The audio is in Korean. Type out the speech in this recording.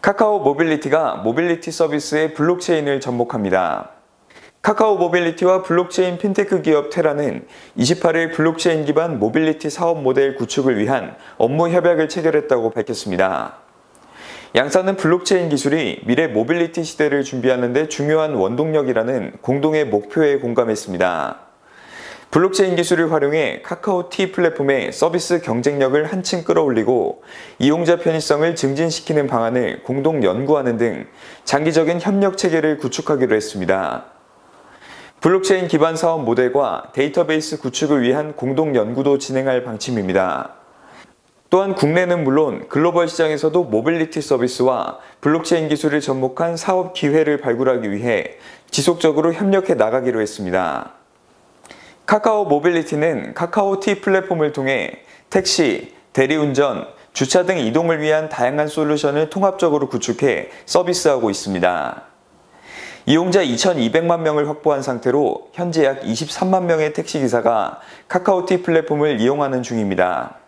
카카오 모빌리티가 모빌리티 서비스의 블록체인을 접목합니다. 카카오 모빌리티와 블록체인 핀테크 기업 테라는 28일 블록체인 기반 모빌리티 사업 모델 구축을 위한 업무 협약을 체결했다고 밝혔습니다. 양사는 블록체인 기술이 미래 모빌리티 시대를 준비하는 데 중요한 원동력이라는 공동의 목표에 공감했습니다. 블록체인 기술을 활용해 카카오 T 플랫폼의 서비스 경쟁력을 한층 끌어올리고 이용자 편의성을 증진시키는 방안을 공동 연구하는 등 장기적인 협력 체계를 구축하기로 했습니다. 블록체인 기반 사업 모델과 데이터베이스 구축을 위한 공동 연구도 진행할 방침입니다. 또한 국내는 물론 글로벌 시장에서도 모빌리티 서비스와 블록체인 기술을 접목한 사업 기회를 발굴하기 위해 지속적으로 협력해 나가기로 했습니다. 카카오 모빌리티는 카카오 T 플랫폼을 통해 택시, 대리운전, 주차 등 이동을 위한 다양한 솔루션을 통합적으로 구축해 서비스하고 있습니다. 이용자 2,200만 명을 확보한 상태로 현재 약 23만 명의 택시기사가 카카오티 플랫폼을 이용하는 중입니다.